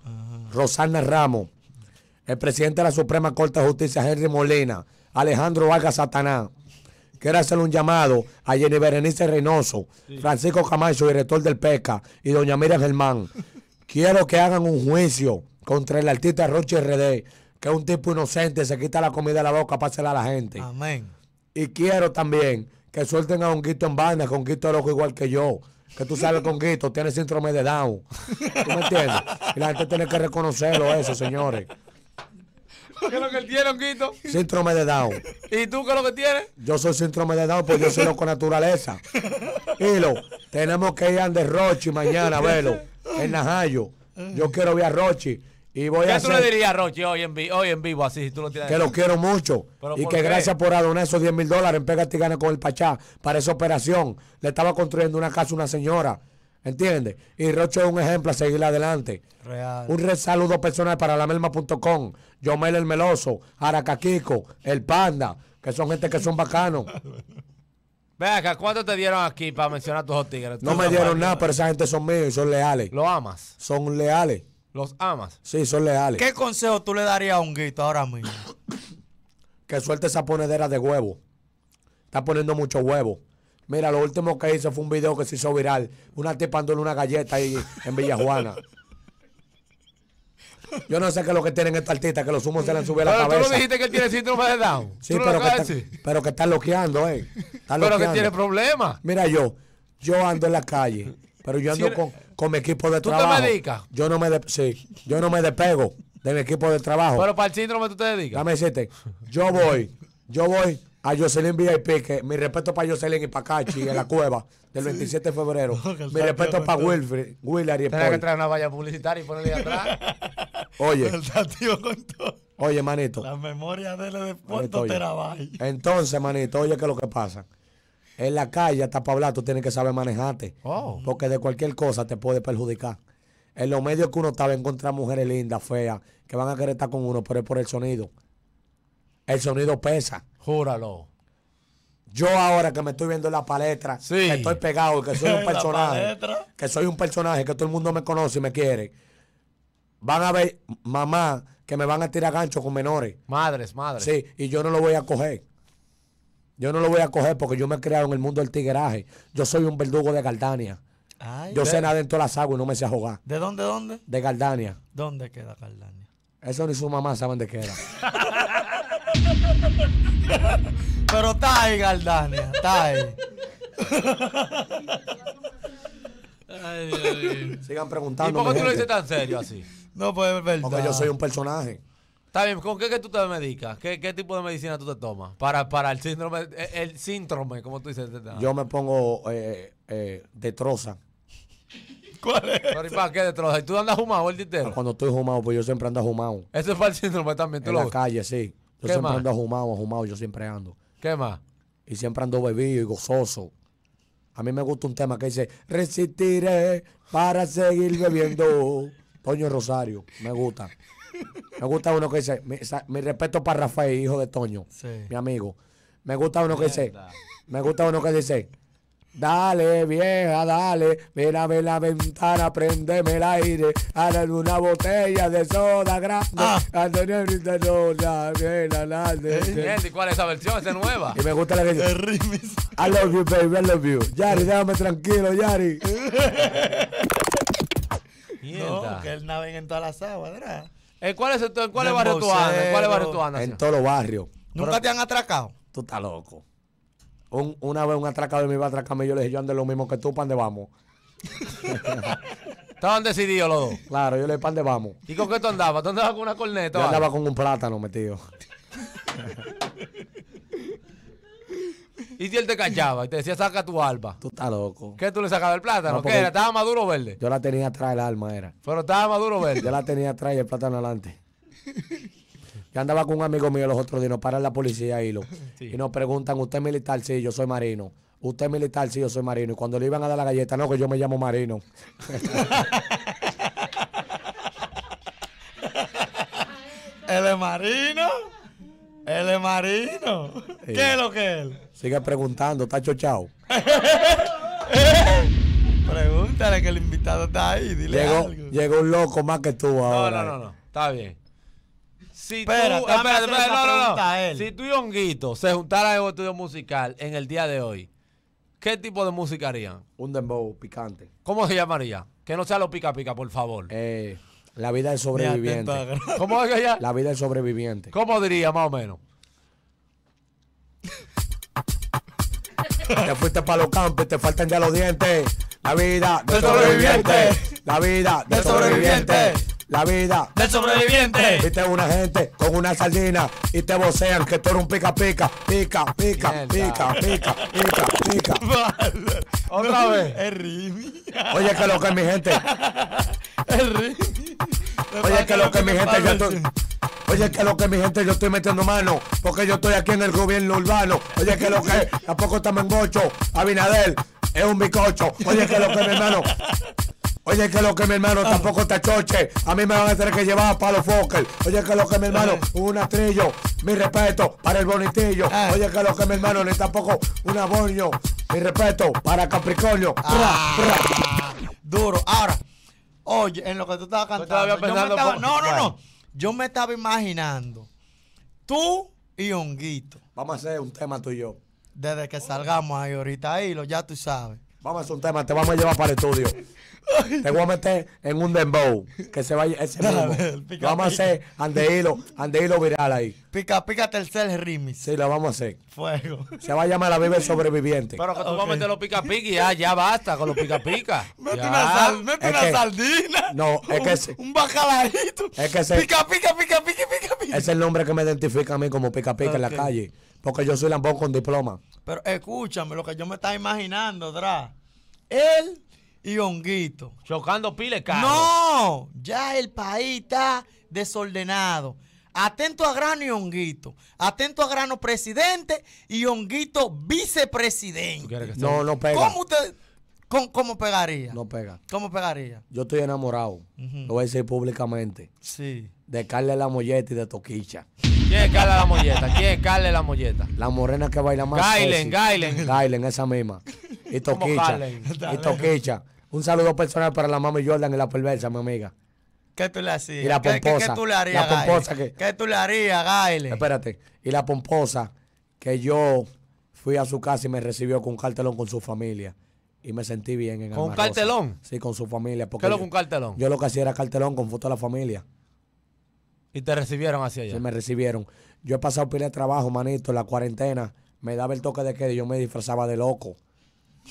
Rosana Ramos, el presidente de la Suprema Corte de Justicia, Henry Molina, Alejandro Vargas Satanás. Quiero hacerle un llamado a Jenny Berenice Reynoso, Francisco Camacho, director del PECA, y doña Miriam Germán. Quiero que hagan un juicio contra el artista Roche RD, que es un tipo inocente, se quita la comida de la boca para hacerla a la gente. Amén. Y quiero también que suelten a un Guito en banda con Honguito loco igual que yo. Que tú sabes con Guito tiene síndrome de Down. ¿Tú me entiendes? Y la gente tiene que reconocerlo eso, señores. ¿Qué es lo que tiene, Quito? Síndrome de Down. ¿Y tú qué es lo que tienes? Yo soy síndrome de Down, porque yo soy loco naturaleza. Hilo, tenemos que ir a Ander Rochi mañana a verlo, en Najayo. Yo quiero ver a Rochi. Y voy ¿Qué a tú le dirías a Rochi hoy en, vivo, hoy en vivo, así, si tú lo tienes? Que lo quiero mucho. Y que gracias por adonar esos 10 mil dólares en Pégate y Gana con el Pachá para esa operación. Le estaba construyendo una casa a una señora. ¿Entiendes? Y Rocho es un ejemplo a seguir adelante. Real. Un saludo personal para la lamelma.com, Yomel el Meloso, Aracaquico, El Panda, que son gente que son bacanos. Ve acá, ¿cuánto te dieron aquí para mencionar a tus tigres? No me dieron nada, pero esa gente son míos y son leales. ¿Los amas? Son leales. ¿Los amas? Sí, son leales. ¿Qué consejo tú le darías a un guito ahora mismo? que suelte esa ponedera de huevo. Está poniendo mucho huevo. Mira, lo último que hizo fue un video que se hizo viral. Una tipa en una galleta ahí en Villajuana. Yo no sé qué es lo que tienen estos artistas, que los humos se le han subido a la cabeza. Tú no dijiste que él tiene síndrome de Down. Sí, pero, que está, bloqueando, eh. que loqueando, ¿eh? pero que tiene problemas. Mira, yo, yo ando en la calle, pero yo ando con, mi equipo de trabajo. ¿Tú te dedicas? Yo no me, yo no me despego del equipo de trabajo. Pero para el síndrome tú te dedicas. Dame siete. yo voy, yo voy a Jocelyn VIP, que mi respeto para Jocelyn y para Cachi en la cueva del 27 de febrero. mi respeto para Wilfred, Willard que traer una valla publicitaria y ponerle atrás. Oye. Oye, manito. La memoria de él de Puerto Entonces, manito, oye, ¿qué es lo que pasa? En la calle, hasta para hablar, tú tienes que saber manejarte. Oh. Porque de cualquier cosa te puede perjudicar. En los medios que uno está, va a mujeres lindas, feas, que van a querer estar con uno, pero es por el sonido. El sonido pesa. Júralo. Yo ahora que me estoy viendo en la palestra, que estoy pegado, que soy un personaje, que soy un personaje, que todo el mundo me conoce y me quiere. Van a ver, mamá, que me van a tirar gancho con menores. Madres, madres. Sí, y yo no lo voy a coger. Yo no lo voy a coger porque yo me he creado en el mundo del tigueraje. Yo soy un verdugo de Gardania. yo sé nadar en todas las aguas y no me sé jugar. ¿De dónde, dónde? De Gardania. ¿Dónde queda Gardania? Eso ni su mamá saben de qué era. Pero está ahí, Galdania, está ahí. Sigan preguntando. ¿Y por qué tú lo dices tan serio así? No, puede ser verdad. Porque yo soy un personaje. Está bien, ¿con qué, que tú te medicas? ¿Qué, ¿Qué, tipo de medicina tú te tomas? Para, para el síndrome, el, síndrome, como tú dices. Yo me pongo eh, eh, de troza. ¿Cuál es? Pero, para qué de troza? ¿Y tú andas humado el tintero? Cuando estoy humado, pues yo siempre ando humado. Eso es para el síndrome también, En la calle, sí. Yo siempre ando ajumado, ajumado, yo siempre ando. ¿Qué más? Y siempre ando bebido y gozoso. A mí me gusta un tema que dice, resistiré para seguir bebiendo. Toño Rosario, me gusta. Me gusta uno que dice, mi, respeto para Rafael, hijo de Toño, mi amigo. Me gusta uno que dice, me gusta uno que dice, Dale, vieja, dale, mírame la ventana, prendeme el aire, Hagan una botella de soda grande. Ah. Antonio Rintanona, bien, adelante. ¿Y ¿cuál es esa versión? Esa nueva. Y me gusta la que yo. I love you, baby, I love you. Yari, déjame tranquilo, Yari. no, que él navega en todas las aguas, ¿verdad? ¿En cuáles cuál barrios tú andas? ¿En cuáles barrios tú andas? En todos los barrios. ¿Nunca te han atracado? Tú estás loco una vez un atracado me iba a atracarme y yo le dije, yo ando lo mismo que tú, pan de vamos? Estaban decididos los dos. Claro, yo le dije, pan de vamos? ¿Y con qué tú andabas? ¿Tú andabas con una corneta? Yo andaba con un plátano metido. ¿Y si él te cachaba y te decía, saca tu alba? Tú estás loco. ¿Qué tú le sacabas el plátano? ¿Qué era? ¿Estaba maduro o verde? Yo la tenía atrás, el alma era. Pero estaba maduro o verde. yo la tenía atrás y el plátano adelante. andaba con un amigo mío los otros días, nos paran la policía y, lo, y nos preguntan, ¿usted es militar? Sí, yo soy marino. ¿Usted es militar? Sí, yo soy marino. Y cuando le iban a dar la galleta, no, que yo me llamo marino. Él es marino. Él es marino. ¿Qué es lo que él? Sigue preguntando, está chochao. Pregúntale que el invitado está ahí. Dile llegó, algo. llegó un loco más que tú ahora. no, eh. no, no. Está bien. Si tú, no, Si tú y Honguito se juntaran en un estudio musical en el día de hoy, ¿qué tipo de música harían? Un dembow picante. ¿Cómo se llamaría? Que no sea lo pica pica, por favor. Eh, la vida del sobreviviente. ¿Cómo es que ya? La vida del sobreviviente. ¿Cómo diría, más o menos? te fuiste para los campos te faltan ya los dientes. La vida del sobreviviente. La vida del sobreviviente la vida del sobreviviente. Viste una gente con una sardina y te vocean que tú eres un pica pica, pica, pica, pica, pica, pica, pica. Otra vez. Oye, que lo que mi gente. Oye, que lo que mi gente Oye, que lo que mi gente, yo estoy metiendo mano, porque yo estoy aquí en el gobierno urbano. Oye, que lo que tampoco estamos en mangocho. Abinader, es un bicocho. Oye, que lo que mi hermano. Oye, que lo que mi hermano ah. tampoco está choche. A mí me van a tener que llevar Palo Fokker. Oye, que lo que mi hermano, un astrillo. Mi respeto para el bonitillo. Ah. Oye, que lo que mi hermano, ni tampoco un aboño. Mi respeto para Capricornio. Ah. Duro. Ahora, oye, en lo que tú estabas cantando. Yo no, no, no. Yo me estaba imaginando. Tú y Honguito. Vamos a hacer un tema tú y yo. Desde que salgamos ahí ahorita, ahí, lo ya tú sabes. Vamos a hacer un tema, te vamos a llevar para el estudio. Te voy a meter en un dembow. Que se vaya vamos a hacer Andeilo andeilo viral ahí. Pica, pica tercer rimi. Sí, lo vamos a hacer. Fuego. Se va a llamar la vive sobreviviente. Pero que tú vas a meter los pica pica y ya, ya basta con los pica pica. Mete una, sal, mete una sardina. No, es que. un, bacalaíto. Es que se, pica, pica, pica, pica, pica, pica. Es el nombre que me identifica a mí como pica pica en la calle. Porque yo soy lambón con diploma. Pero escúchame, lo que yo me estaba imaginando, Dra él y Honguito. Chocando piles, Carlos. No, ya el país está desordenado. Atento a Grano y Honguito. Atento a Grano presidente y Honguito vicepresidente. No, no pega. ¿Cómo usted.? ¿Cómo, pegaría? No pega. ¿Cómo pegaría? Yo estoy enamorado. Lo voy a decir públicamente. Sí. De Carla la Molleta y de Toquicha. ¿Quién es Carla la Molleta? ¿Quién es Carla la Molleta? La morena que baila más. Gailen, Gailen. Gailen, esa misma. Y Toquicha, Esto Un saludo personal para la mami Jordan y la perversa, mi amiga. ¿Qué tú le hacías? la pomposa. ¿Qué, tú le harías, la ¿Qué tú le harías, Gaile? Espérate. Y la pomposa que yo fui a su casa y me recibió con un cartelón con su familia. Y me sentí bien en ¿Con un cartelón? Sí, con su familia. ¿Qué es lo que un cartelón? Yo lo que hacía era cartelón con foto de la familia. ¿Y te recibieron hacia allá? Sí, me recibieron. Yo he pasado pila de trabajo, manito, en la cuarentena. Me daba el toque de que yo me disfrazaba de loco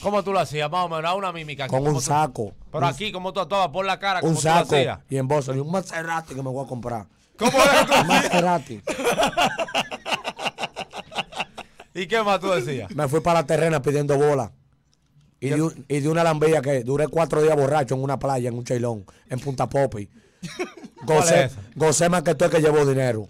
¿Cómo tú lo hacías? Más o menos, una mímica. Con un saco. Pero aquí, como tú actuabas por la cara, un saco y en bolsa. Y un Maserati que me voy a comprar. ¿Cómo es? Un Maserati. ¿Y qué más tú decías? Me fui para la terrena pidiendo bola. Y de, una lambilla que duré cuatro días borracho en una playa, en un chailón, en Punta Popi. Gocé, gocé más que tú que llevó dinero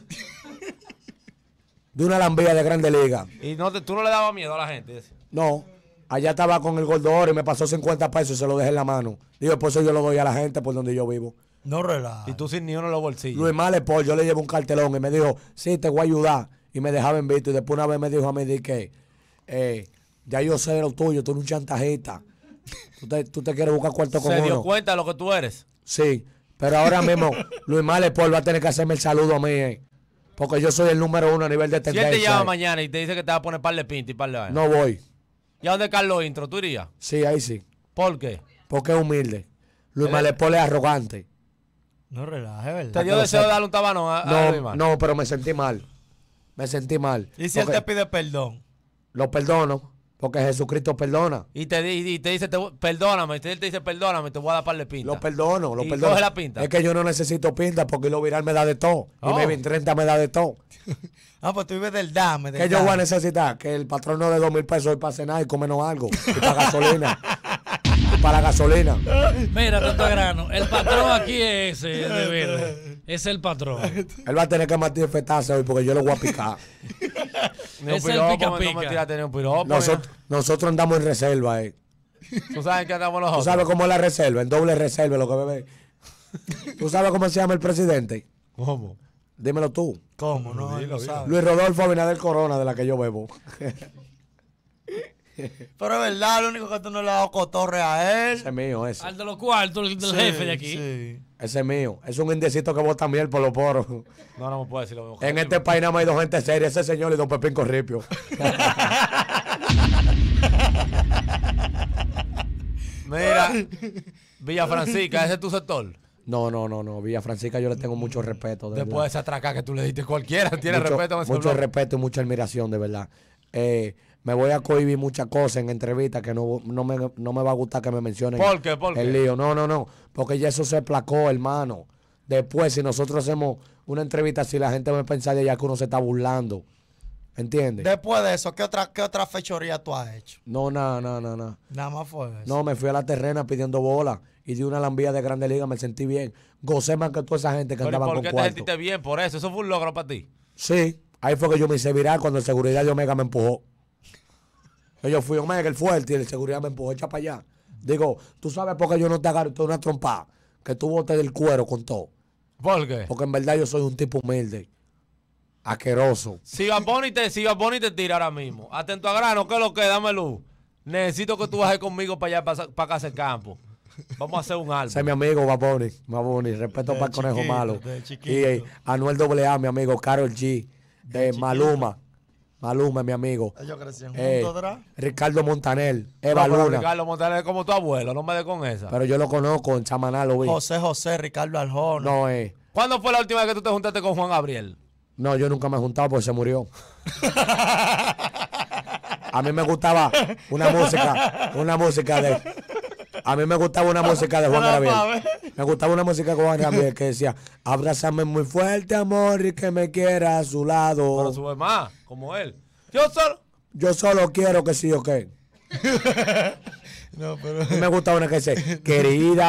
de una lambilla de grande liga. ¿Y no tú no le dabas miedo a la gente? No, Allá estaba con el gordo oro y me pasó 50 pesos y se lo dejé en la mano. Digo, por eso yo lo doy a la gente por donde yo vivo. No relaja. Y tú sin ni uno en los bolsillos. Luis Malepol, yo le llevo un cartelón y me dijo, sí, te voy a ayudar. Y me dejaba en visto. Y después una vez me dijo a mí di que, eh, ya yo sé lo tuyo, tú eres un chantajista. Tú te, quieres buscar cuarto con ¿Se dio cuenta de lo que tú eres? Sí. Pero ahora mismo, Luis Malepol va a tener que hacerme el saludo a mí, eh. Porque yo soy el número uno a nivel de tendencia. Si te llama eh. mañana y te dice que te va a poner par de pinta y par de... No voy. ¿Ya dónde Carlos Intro? ¿Tú irías? Sí, ahí sí. ¿Por qué? Porque es humilde. Luis Malepole es arrogante. No relaje, ¿verdad? ¿Te dio deseo de darle un tabano a, Luis Mal? No, pero me sentí mal. Me sentí mal. ¿Y si él te pide perdón? Lo perdono. Porque Jesucristo perdona. Y te, te dice, perdóname. Y te dice, perdóname, te voy a dar par de pinta. Lo perdono, lo y perdono. Coge la pinta. Es que yo no necesito pinta porque lo viral me da de todo. me Y en 30 me da de todo. ah, pues tú vives del dame. Del ¿Qué yo voy a necesitar? Que el patrón no dé dos mil pesos y para cenar y comemos algo. Y para gasolina. la gasolina. Mira, tanto grano. El patrón aquí es ese. Eh, es el patrón. Él va a tener que matar fetaza hoy porque yo lo voy a picar. nosotros andamos en reserva. Eh. Tú sabes que andamos ¿Tú cómo es la reserva? En doble reserva lo que bebé. ¿Tú sabes cómo se llama el presidente? ¿Cómo? Dímelo tú. ¿Cómo? No, Luis Rodolfo Abinader Corona, de la que yo bebo. Pero es verdad, lo único que tú no le has dado cotorre a él. Ese mío, ese. Al de los cuartos, el jefe de aquí. Ese es mío. Es un indecito que vos también por los poros. No, no me puedo decir lo mismo. En este país nada más hay dos gente seria, ese señor y don Pepín Corripio. Mira, Villa Francisca, ese es tu sector. No, no, no, no. Villa Francisca yo le tengo mucho respeto. Después de esa traca que tú le diste cualquiera, tiene respeto. Mucho respeto y mucha admiración, de verdad. Eh, me voy a cohibir muchas cosas en entrevistas que no, no, me, no me va a gustar que me mencionen ¿Por qué? el lío. No, no, no. Porque ya eso se placó, hermano. Después, si nosotros hacemos una entrevista, si la gente va a pensar ya que uno se está burlando. ¿Entiendes? Después de eso, ¿qué otra, qué otra fechoría tú has hecho? No, nada, nada, nada. Nada más fue eso. No, me fui a la terrena pidiendo bola y di una lambía de Grande Liga, me sentí bien. Gocé más que toda esa gente que ¿por qué te sentiste bien por eso? ¿Eso fue un logro para ti? Sí. Ahí fue que yo me hice viral cuando el seguridad de Omega me empujó. Yo fui Omega el fuerte y el seguridad me empujó, echa para allá. Digo, tú sabes por qué yo no te agarro, tú una trompa, que tú botes del cuero con todo. ¿Por qué? Porque en verdad yo soy un tipo humilde. Asqueroso. Si Baboni te, te tira ahora mismo. Atento a grano, que lo que? Dame luz. Necesito que tú bajes conmigo para allá, para, casa campo. Vamos a hacer un álbum. Ese mi amigo Baboni. Baboni, respeto para el conejo malo. Y eh, Anuel AA, mi amigo Carol G de Maluma. Maluma, mi amigo. Ellos crecían eh, juntos, Ricardo Montaner, Eva Luna. Ricardo Montaner es como tu abuelo, no me dé con esa. Pero yo lo conozco en Chamaná, lo vi. José José, Ricardo Arjona. No, eh. ¿Cuándo fue la última vez que tú te juntaste con Juan Gabriel? No, yo nunca me he juntado porque se murió. A mí me gustaba una música, una música de, a mí me gustaba una música de Juan Gabriel. Me gustaba una música de Juan Gabriel que decía, abrázame muy fuerte, amor, y que me quiera a su lado. Para su mamá, como él. Yo solo... Yo solo quiero que sí o que... no, pero... Me gustaba una que dice, querida...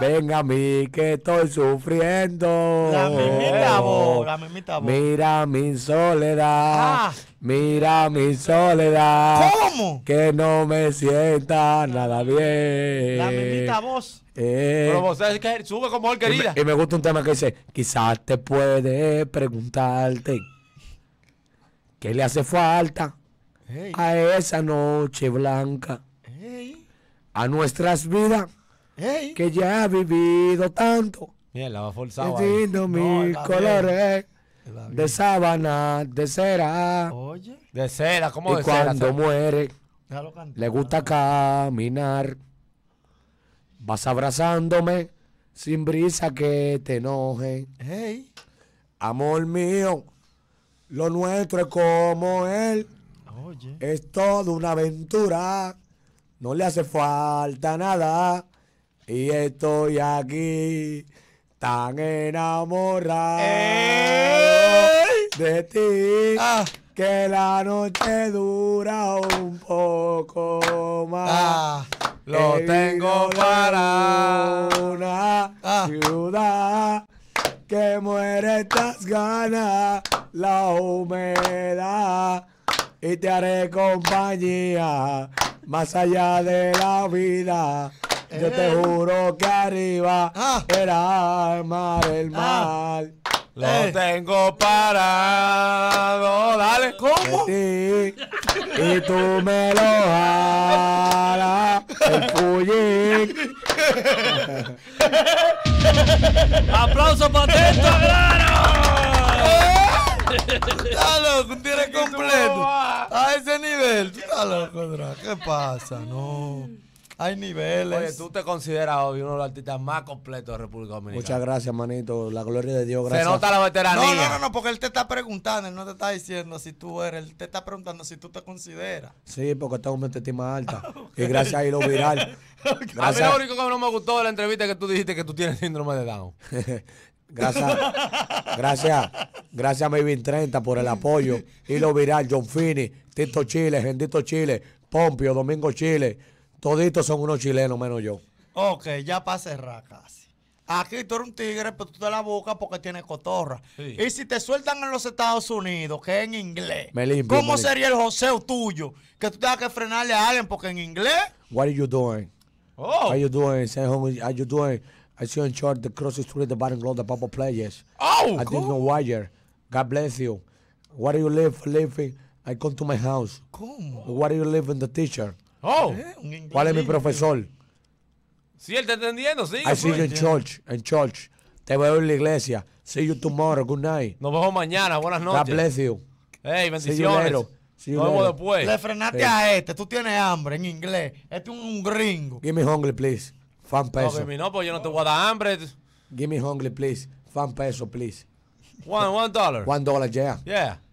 Venga a mí que estoy sufriendo. Oh, la mismita voz, Mira mi soledad. Ah. Mira mi soledad. ¿Cómo? Que no me sienta nada bien. La mismita voz. Eh. Pero vos sabes que sube como él querida. Y me, gusta un tema que dice, quizás te puede preguntarte qué le hace falta a esa noche blanca, a nuestras vidas que ya ha vivido tanto. Mira, la mil colores de sábana, de cera. Oye. De cera, ¿cómo y cuando muere, le gusta caminar. Vas abrazándome sin brisa que te enoje. Amor mío, lo nuestro es como él. Oye. Es toda una aventura. No le hace falta nada y estoy aquí tan enamorado de ti ah. que la noche dura un poco más. Ah, lo tengo para una ah. ciudad que muere estas ganas, la humedad. Y te haré compañía más allá de la vida. Yo te eh. juro que arriba era ah. el ah. mar, el mal Lo eh. tengo parado, dale. ¿Cómo? y tú me lo jalas, el pullín. ¡Aplauso para Claro claro! Está loco, tiene completo. A ese nivel. Está loco, ¿Qué pasa? No. Hay niveles. Oye, tú te consideras hoy uno de los artistas más completos de República Dominicana. Muchas gracias, manito. La gloria de Dios, gracias. Se nota la veteranía. No, no, no, porque él te está preguntando, él no te está diciendo si tú eres, él te está preguntando si tú te consideras. Sí, porque tengo una estima alta. Ah, y gracias a lo viral. Gracias. A mí lo único que no me gustó de la entrevista es que tú dijiste que tú tienes síndrome de Down. Gracias, gracias, gracias a 30 por el apoyo. Y lo viral, John Fini, Tito Chile, Gendito Chile, Pompio, Domingo Chile, Toditos son unos chilenos, menos yo. Ok, ya para cerrar casi. Aquí tú eres un tigre, pero tú te la buscas porque tienes cotorra. Y si te sueltan en los Estados Unidos, que es en inglés, me limpio, ¿cómo sería el joseo tuyo? Que tú tengas que frenarle a alguien porque en inglés. What are you doing? Oh. Are you doing? Say, homie, are you doing? I see on short the cross street, the bottom road, the purple players. Oh, I cool. know no wire. God bless you. What do you live living? I come to my house. ¿Cómo? What do you live in the teacher? Oh, eh, ¿Cuál es mi profesor? Sí, él te entendiendo, sí. I see you in church, en church. Te veo en la iglesia. See you tomorrow, good night. Nos vemos mañana, buenas noches. God bless you. Hey, bendiciones. See Nos después. Le frenaste a este, tú tienes hambre en inglés. Este es un gringo. Give me hungry, please. Fan peso. No, no, porque yo no te voy a dar hambre. Give me hungry, please. Fan peso, please. One, one dollar. One dollar, yeah.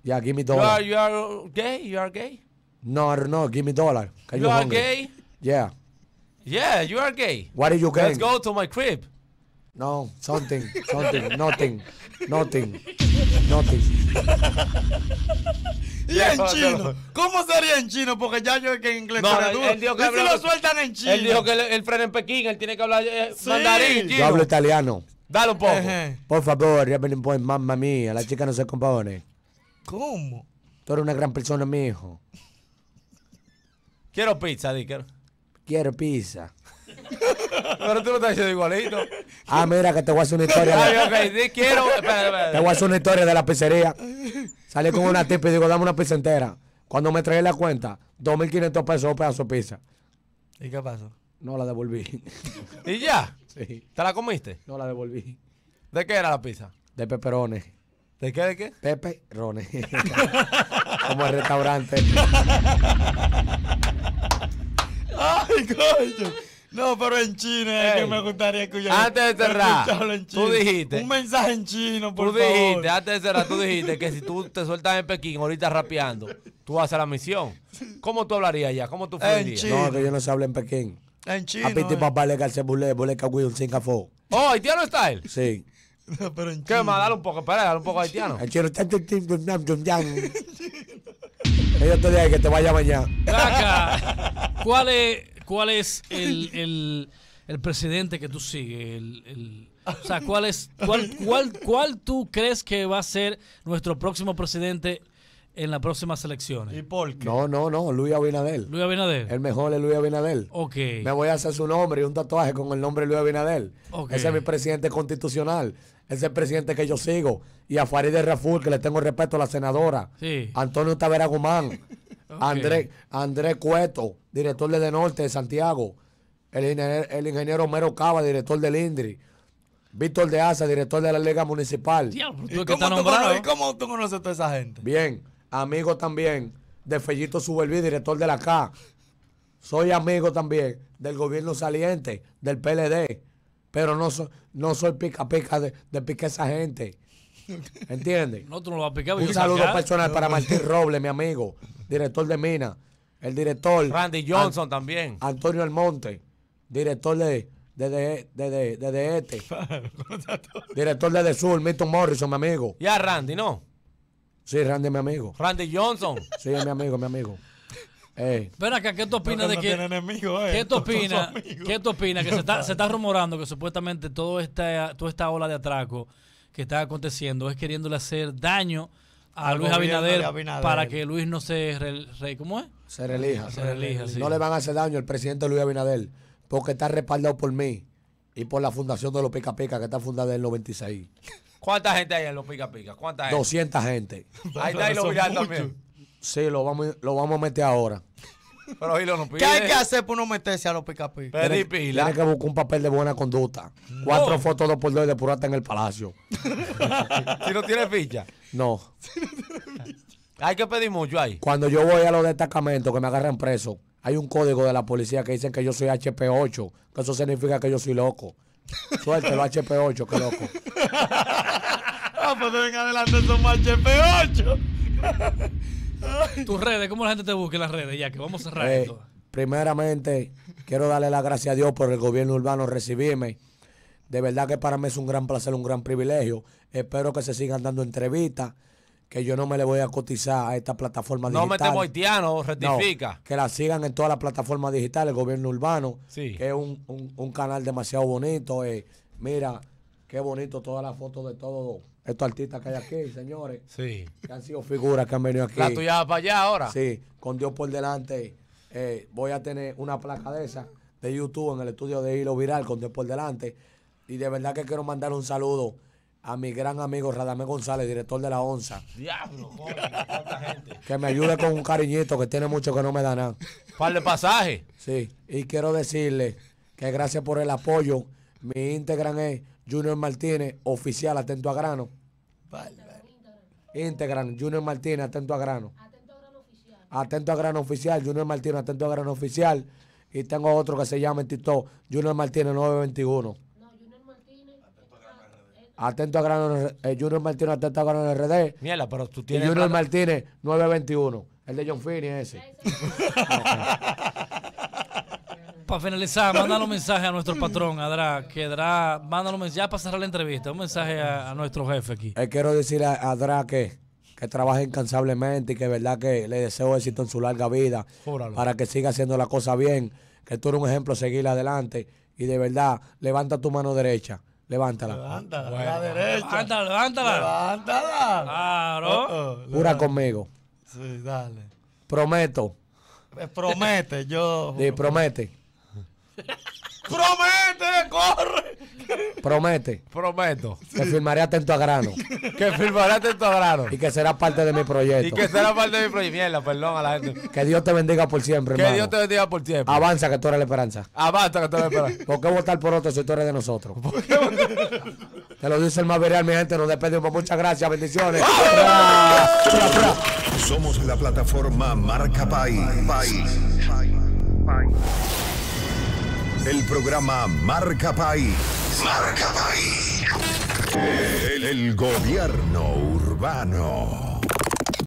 Yeah. give me dollar. You are, you are gay? You are gay? No, no. don't know. Give me dollar. you, are gay? Yeah. Yeah, you are gay. What are you gay? Let's go to my crib. No, something, something, nothing, nothing, nothing. ¿Y en chino? ¿Cómo sería en chino? Porque ya yo que en inglés. No, él, dijo que ¿Y si lo sueltan en chino? Él dijo que él, frena en Pekín, él tiene que hablar eh, mandarín. Chino. Yo hablo italiano. Dale un poco. Por favor, ya en mamma mía, la chica no se compone. ¿Cómo? Tú eres una gran persona, mi hijo. Quiero pizza, di, quiero. pizza. Pero tú lo estás diciendo igualito. Ah, mira, que te voy a hacer una historia. Ay, okay, di, quiero. Te voy a hacer una historia de la pizzería. Salí con una tipa y digo, dame una pizza entera. Cuando me traje la cuenta, 2.500 pesos, un pedazo de pizza. ¿Y qué pasó? No la devolví. ¿Y ya? Sí. ¿Te la comiste? No la devolví. ¿De qué era la pizza? De peperones. ¿De qué? ¿De qué? Peperones. Como el restaurante. Ay, coño. No, pero en chino es que me gustaría escuchar. Antes de cerrar, tú dijiste. Un mensaje en chino, por favor. Tú dijiste, antes de cerrar, tú dijiste que si tú te sueltas en Pekín ahorita rapeando, tú vas a la misión. ¿Cómo tú hablarías ya? ¿Cómo tú fluirías? No, que yo no se hable en Pekín. En chino. A piti eh. papá le calce bulé, bulé sin cafó. Oh, haitiano él! Sí. pero en chino. ¿Qué más? Dale un poco, espera, dale un poco haitiano. El chino está en chino. Ella te que te vaya mañana ¿Cuál es, cuál es el, el, presidente que tú sigues? o sea, ¿cuál, es, cuál, cuál, ¿cuál tú crees que va a ser nuestro próximo presidente en las próximas elecciones. ¿Y por qué? No, no, no, Luis Abinadel Luis El mejor es Luis Abinadel Ok. Me voy a hacer su nombre y un tatuaje con el nombre de Luis Abinadel Ese es mi presidente constitucional es el presidente que yo sigo. Y a de Raful, que le tengo respeto a la senadora. Antonio Tavera Gumán. Andrés André Cueto, director de, de Norte de Santiago. El ingeniero, el Homero Cava, director del INDRI. Víctor de Asa, director de la Liga Municipal. ¿Y, cómo tú conoces, a toda esa gente? Bien, amigo también de Fellito Subelví, director de la CA. Soy amigo también del gobierno saliente, del PLD pero no, no soy pica pica de, de esa gente. ¿Entiendes? Un saludo personal para Martín Roble, mi amigo, director de Mina, el director. Randy Johnson también. Antonio Almonte, director de de de, de, de, este. director de The Sur, Milton Morrison, mi amigo. Ya Randy, ¿no? Sí, Randy, mi amigo. Randy Johnson. Sí, mi amigo, mi amigo. Ven acá, ¿qué tú opinas de que.? Eh. ¿Qué tú opinas? ¿Qué tú opinas? Que se está, se está, rumorando que supuestamente toda esta, toda esta ola de atraco que está aconteciendo es queriéndole hacer daño a Luis Abinader, para que Luis no se. ¿Cómo es? Se relija. Se No le van a hacer daño al presidente Luis Abinader porque está respaldado por mí y por la fundación de los Pica Pica que está fundada en el 96. ¿Cuánta gente hay en los Pica Pica? ¿Cuánta gente? 200 gente. Ahí está y lo también. Sí, lo vamos, lo vamos a meter ahora. Pero ahí no pide. ¿Qué hay que hacer para no meterse a los picapí? Pedir pila. Hay que buscar un papel de buena conducta. Mm. Cuatro fotos dos por dos de purata en el palacio. si no tiene ficha. No. Hay que pedir mucho ahí. Cuando yo voy a los destacamentos que me agarran preso, hay un código de la policía que dicen que yo soy HP8, que eso significa que yo soy loco. Suéltelo, HP8, que loco. a ah, pues venga adelante somos HP8. Tus redes, ¿cómo la gente te busca en las redes? Ya que vamos a cerrar eh, esto. Primeramente, quiero darle las gracias a Dios por el gobierno urbano recibirme. De verdad que para mí es un gran placer, un gran privilegio. Espero que se sigan dando entrevistas, que yo no me le voy a cotizar a esta plataforma no digital. No metemos haitiano, rectifica. que la sigan en todas las plataformas digitales, el gobierno urbano, que es un, canal demasiado bonito. Eh, mira, qué bonito todas las fotos de todo estos artistas que hay aquí, señores. Sí. Que han sido figuras que han venido aquí. La tuya para allá ahora. Sí, con Dios por delante. Eh, voy a tener una placa de esa de YouTube en el estudio de Hilo Viral con Dios por delante. Y de verdad que quiero mandar un saludo a mi gran amigo Radamé González, director de la Onza Diablo, Que me ayude con un cariñito que tiene mucho que no me da nada. Par de pasaje. Sí, y quiero decirle que gracias por el apoyo. Mi Instagram es Junior Martínez, oficial, atento a grano. Integran, Junior Martínez, atento a grano. Atento a grano oficial. Atento a grano oficial, Junior Martínez, atento a grano oficial. Y tengo otro que se llama en TikTok, Junior Martínez 921. No, Junior Martínez. Atento a grano, eh, Junior Martínez, atento a grano RD. Mierda, pero tú tienes. Junior Martínez 921. El de John Finney ese. para finalizar, mandar un mensaje a nuestro patrón, Adra, que Adra, mándalo mensaje, ya la entrevista, un mensaje a, nuestro jefe aquí. Eh, quiero decir a, Adra que, trabaja incansablemente y que verdad que le deseo éxito en su larga vida, para que siga haciendo la cosa bien, que tú eres un ejemplo a seguir adelante y de verdad, levanta tu mano derecha. Levántala. Levántala, la derecha. Levántala, levántala. Levántala. Claro. Oh, oh, conmigo. Sí, dale. Prometo. Eh, promete, yo. Sí, promete. ¡Promete! ¡Corre! Promete. Prometo. Que firmaré atento a grano. que firmaré atento a grano. Y que será parte de mi proyecto. Y que será parte de mi proyecto. Mierda, perdón a la gente. Que Dios te bendiga por siempre, Que Dios te bendiga por siempre. Avanza, que tú eres la esperanza. Avanza, que tú eres la esperanza. ¿Por qué votar por otro si tú eres de nosotros? te lo dice el más viral, mi gente. Nos despedimos. Pues muchas gracias. Bendiciones. Somos la plataforma Marca País. País. El programa Marca País. Marca País. el gobierno urbano.